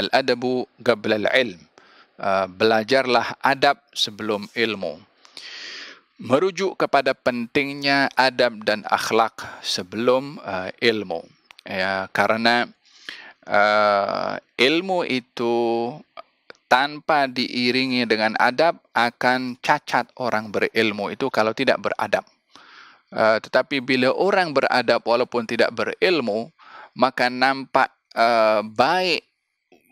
al-adabu qabla al-ilm. Uh, ah, belajarlah adab sebelum ilmu. Merujuk kepada pentingnya adab dan akhlak sebelum uh, ilmu. Ya, karena uh, ah, ilmu itu tanpa diiringi dengan adab akan cacat orang berilmu itu kalau tidak beradab. Uh, tetapi bila orang beradab walaupun tidak berilmu maka nampak uh, baik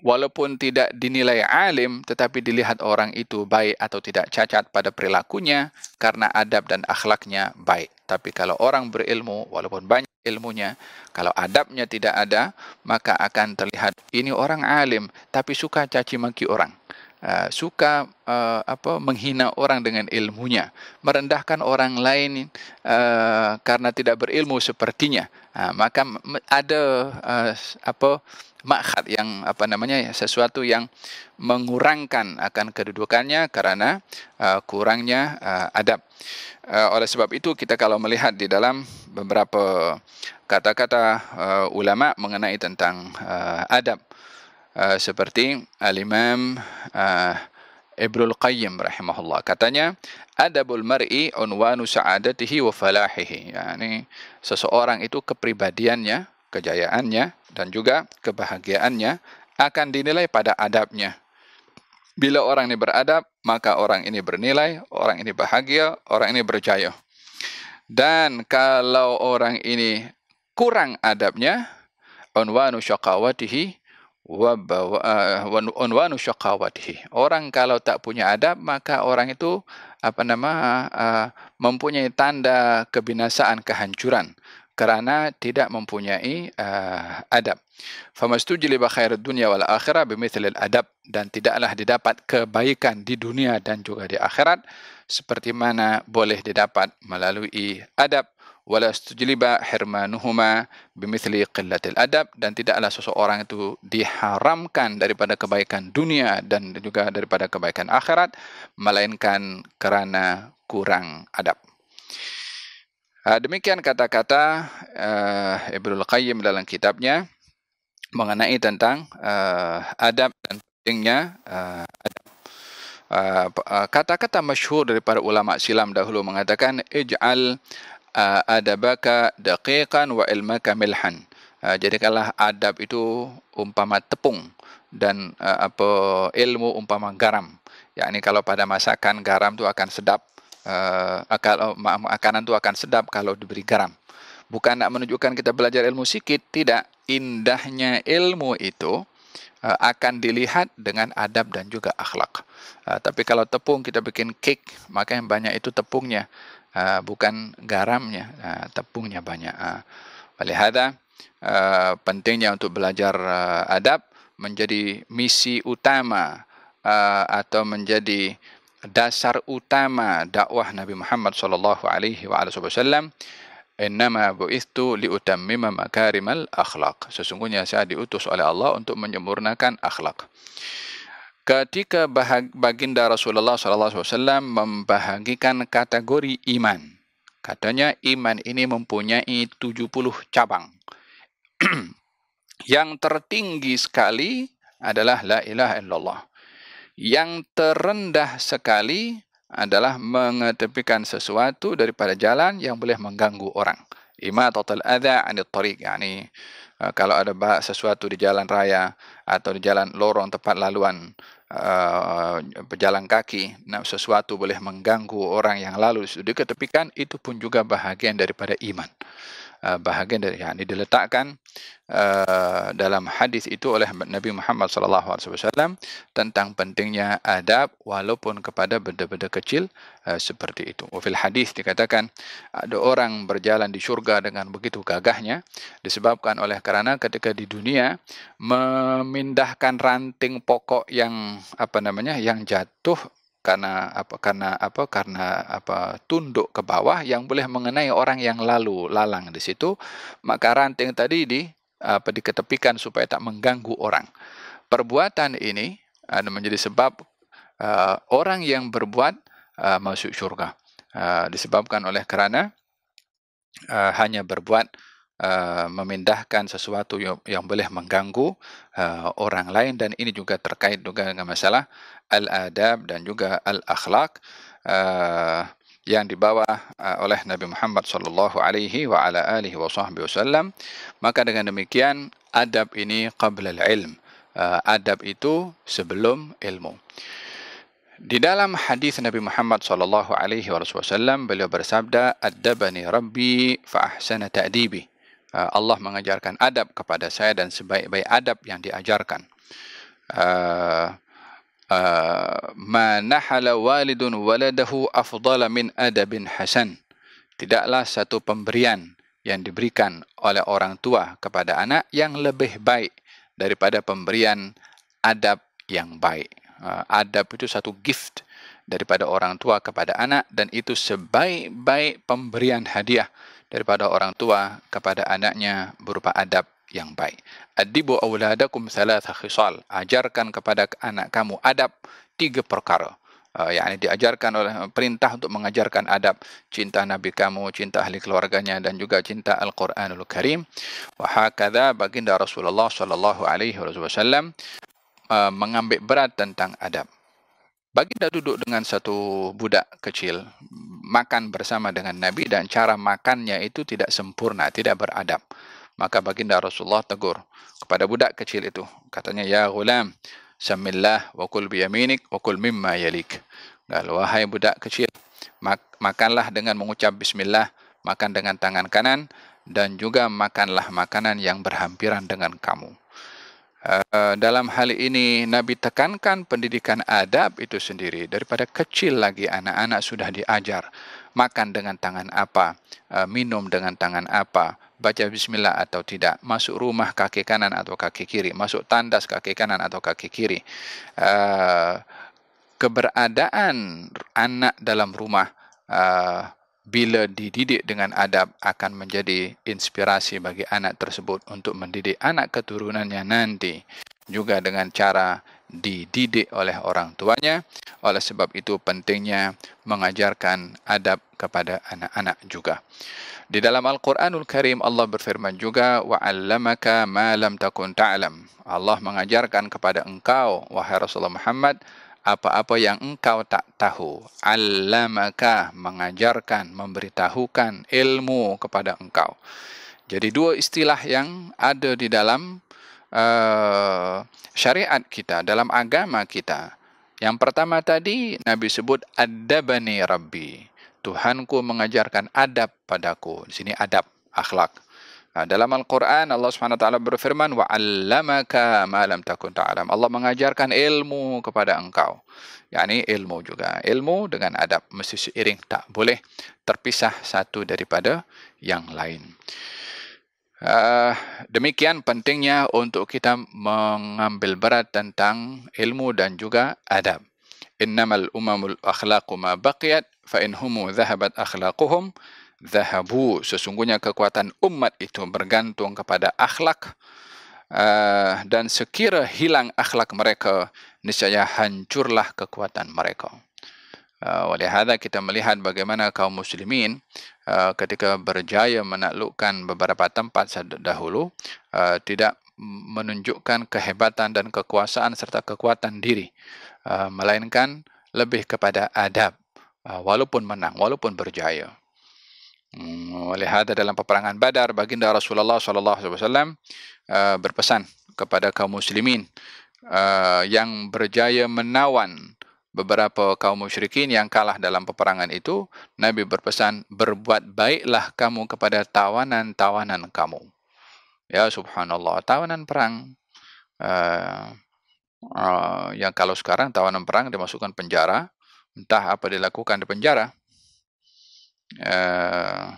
walaupun tidak dinilai alim tetapi dilihat orang itu baik atau tidak cacat pada perilakunya karena adab dan akhlaknya baik tapi kalau orang berilmu walaupun banyak ilmunya kalau adabnya tidak ada maka akan terlihat ini orang alim tapi suka caci maki orang uh, suka uh, apa menghina orang dengan ilmunya merendahkan orang lain uh, karena tidak berilmu sepertinya ha, maka ada uh, apa makhat yang apa namanya sesuatu yang mengurangkan akan kedudukannya kerana uh, kurangnya uh, adab uh, oleh sebab itu kita kalau melihat di dalam beberapa kata-kata uh, ulama mengenai tentang uh, adab uh, seperti al-imam uh, Ibnul Qayyim rahimahullah katanya adabul mar'i unwanu sa'adatihi wa falahihi yakni seseorang itu kepribadiannya kejayaannya dan juga kebahagiaannya akan dinilai pada adabnya bila orang ini beradab maka orang ini bernilai orang ini bahagia orang ini berjaya dan kalau orang ini kurang adabnya unwanu syaqawatihi Ah, wanu syaqawatihi. Orang kalau tak punya adab maka orang itu apa nama ah, mempunyai tanda kebinasaan kehancuran kerana tidak mempunyai uh, adab. Famastujli bi khair dunia wal akhirah bimithlil adab dan tidaklah didapat kebaikan di dunia dan juga di akhirat seperti mana boleh didapat melalui adab wala istujliba hirmanuhuma bimithli qillatil adab dan tidaklah seseorang itu diharamkan daripada kebaikan dunia dan juga daripada kebaikan akhirat melainkan kerana kurang adab. Ah, demikian kata-kata uh, ah, Ibnu Qayyim dalam kitabnya mengenai tentang ah, adab dan pentingnya adab. kata-kata masyhur daripada ulama silam dahulu mengatakan ij'al uh, adabaka daqiqan wa ilmaka milhan uh, ah, kalah adab itu umpama tepung dan uh, apa ilmu umpama garam Ya ini kalau pada masakan garam itu akan sedap uh, kalau makanan itu akan sedap kalau diberi garam bukan nak menunjukkan kita belajar ilmu sikit tidak indahnya ilmu itu akan dilihat dengan adab dan juga akhlak. Uh, tapi kalau tepung kita bikin cake, maka yang banyak itu tepungnya. Ah, bukan garamnya, ah, tepungnya banyak. Uh, ah. oleh hada, pentingnya untuk belajar adab menjadi misi utama atau menjadi dasar utama dakwah Nabi Muhammad sallallahu alaihi wa alihi wasallam innama bu'ithtu li utammima makarimal akhlaq sesungguhnya saya diutus oleh Allah untuk menyempurnakan akhlak ketika baginda Rasulullah SAW membahagikan kategori iman. Katanya iman ini mempunyai 70 cabang. yang tertinggi sekali adalah la ilaha illallah. Yang terendah sekali adalah mengetepikan sesuatu daripada jalan yang boleh mengganggu orang. Ima total adha anit tariq. Yani, eh, kalau ada sesuatu di jalan raya atau di jalan lorong tempat laluan Uh, pejalan kaki, nah, sesuatu boleh mengganggu orang yang lalu sudah diketepikan, itu pun juga bahagian daripada iman. Uh, bahagian dari yang diletakkan uh, dalam hadis itu oleh Nabi Muhammad SAW tentang pentingnya adab walaupun kepada benda-benda kecil uh, seperti itu. Ufil hadis dikatakan ada orang berjalan di syurga dengan begitu gagahnya disebabkan oleh kerana ketika di dunia memindahkan ranting pokok yang apa namanya yang jatuh karena apa karena apa karena apa tunduk ke bawah yang boleh mengenai orang yang lalu lalang di situ maka ranting tadi di apa diketepikan supaya tak mengganggu orang perbuatan ini uh, menjadi sebab uh, orang yang berbuat uh, masuk syurga uh, disebabkan oleh kerana uh, hanya berbuat uh, memindahkan sesuatu yang, yang boleh mengganggu uh, orang lain dan ini juga terkait juga dengan masalah al-adab dan juga al-akhlak uh, yang dibawa uh, oleh Nabi Muhammad sallallahu alaihi wa ala alihi wasallam maka dengan demikian adab ini al ilm uh, adab itu sebelum ilmu di dalam hadis Nabi Muhammad sallallahu alaihi wasallam beliau bersabda adabani rabbi fa ahsana ta'dibi Eh, Allah mengajarkan adab kepada saya dan sebaik-baik adab yang diajarkan. Eh, eh, Ma walidun waladahu afdala min adabin hasan. Tidaklah satu pemberian yang diberikan oleh orang tua kepada anak yang lebih baik daripada pemberian adab yang baik. Adab itu satu gift daripada orang tua kepada anak dan itu sebaik-baik pemberian hadiah daripada orang tua kepada anaknya berupa adab yang baik. Adibu awladakum salat hakisal. Ajarkan kepada anak kamu adab tiga perkara. Uh, yang diajarkan oleh eh, perintah untuk mengajarkan adab cinta Nabi kamu, cinta ahli keluarganya dan juga cinta Al-Quranul Karim. Wahakadha baginda Rasulullah Sallallahu Alaihi Wasallam eh, mengambil berat tentang adab. Baginda duduk dengan satu budak kecil, makan bersama dengan Nabi dan cara makannya itu tidak sempurna, tidak beradab. Maka baginda Rasulullah tegur kepada budak kecil itu. Katanya, Ya gulam, samillah wakul kul biyaminik wa mimma yalik. Lalu, wahai budak kecil, mak makanlah dengan mengucap bismillah, makan dengan tangan kanan, dan juga makanlah makanan yang berhampiran dengan kamu. Eh, dalam hal ini Nabi tekankan pendidikan adab itu sendiri daripada kecil lagi anak-anak sudah diajar makan dengan tangan apa, eh, minum dengan tangan apa, baca bismillah atau tidak, masuk rumah kaki kanan atau kaki kiri, masuk tandas kaki kanan atau kaki kiri. Eh, keberadaan anak dalam rumah bila dididik dengan adab akan menjadi inspirasi bagi anak tersebut untuk mendidik anak keturunannya nanti juga dengan cara dididik oleh orang tuanya oleh sebab itu pentingnya mengajarkan adab kepada anak-anak juga di dalam Al-Qur'anul Karim Allah berfirman juga wa 'allamaka ma lam takun ta'lam Allah mengajarkan kepada engkau wahai Rasulullah Muhammad apa-apa yang engkau tak tahu. Allamaka mengajarkan, memberitahukan ilmu kepada engkau. Jadi dua istilah yang ada di dalam uh, syariat kita, dalam agama kita. Yang pertama tadi Nabi sebut adabani rabbi. Tuhanku mengajarkan adab padaku. Di sini adab, akhlak. Ah, dalam Al-Quran Allah SWT berfirman wa allamaka ma lam takun ta'lam. Allah mengajarkan ilmu kepada engkau. Yani ilmu juga. Ilmu dengan adab mesti seiring tak boleh terpisah satu daripada yang lain. Uh, demikian pentingnya untuk kita mengambil berat tentang ilmu dan juga adab. Innamal umamul akhlaqu ma baqiyat fa in humu dhahabat akhlaquhum Zahabu, sesungguhnya kekuatan umat itu bergantung kepada akhlak. Uh, dan sekira hilang akhlak mereka, niscaya hancurlah kekuatan mereka. Uh, oleh hada kita melihat bagaimana kaum muslimin uh, ketika berjaya menaklukkan beberapa tempat dahulu uh, eh, tidak menunjukkan kehebatan dan kekuasaan serta kekuatan diri uh, melainkan lebih kepada adab uh, walaupun menang walaupun berjaya oleh hmm, hada dalam peperangan Badar baginda Rasulullah sallallahu alaihi wasallam uh, berpesan kepada kaum muslimin uh, yang berjaya menawan beberapa kaum musyrikin yang kalah dalam peperangan itu nabi berpesan berbuat baiklah kamu kepada tawanan-tawanan kamu ya subhanallah tawanan perang uh, yang kalau sekarang tawanan perang dimasukkan penjara entah apa dilakukan di penjara uh,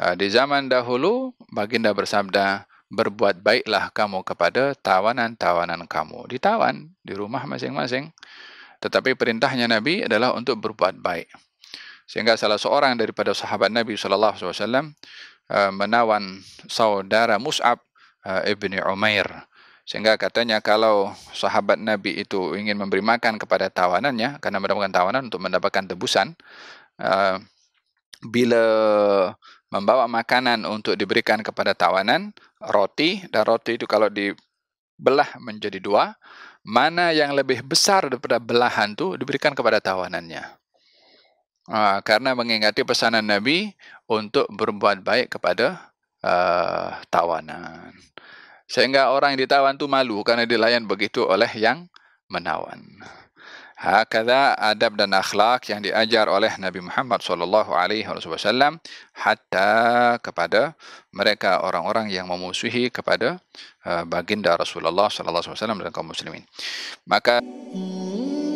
uh, di zaman dahulu baginda bersabda berbuat baiklah kamu kepada tawanan-tawanan kamu ditawan di rumah masing-masing tetapi perintahnya nabi adalah untuk berbuat baik sehingga salah seorang daripada sahabat nabi Alaihi Wasallam eh, menawan saudara Mus'ab ibni Umair sehingga katanya kalau sahabat Nabi itu ingin memberi makan kepada tawanannya karena mendapatkan tawanan untuk mendapatkan tebusan bila membawa makanan untuk diberikan kepada tawanan, roti, dan roti itu kalau dibelah menjadi dua, mana yang lebih besar daripada belahan itu diberikan kepada tawanannya. Uh, karena mengingati pesanan Nabi untuk berbuat baik kepada uh, tawanan. Sehingga orang yang ditawan itu malu karena dilayan begitu oleh yang menawan. Hakadha adab dan akhlak yang diajar oleh Nabi Muhammad SAW hatta kepada mereka orang-orang yang memusuhi kepada uh, baginda Rasulullah SAW dan kaum muslimin. Maka hmm.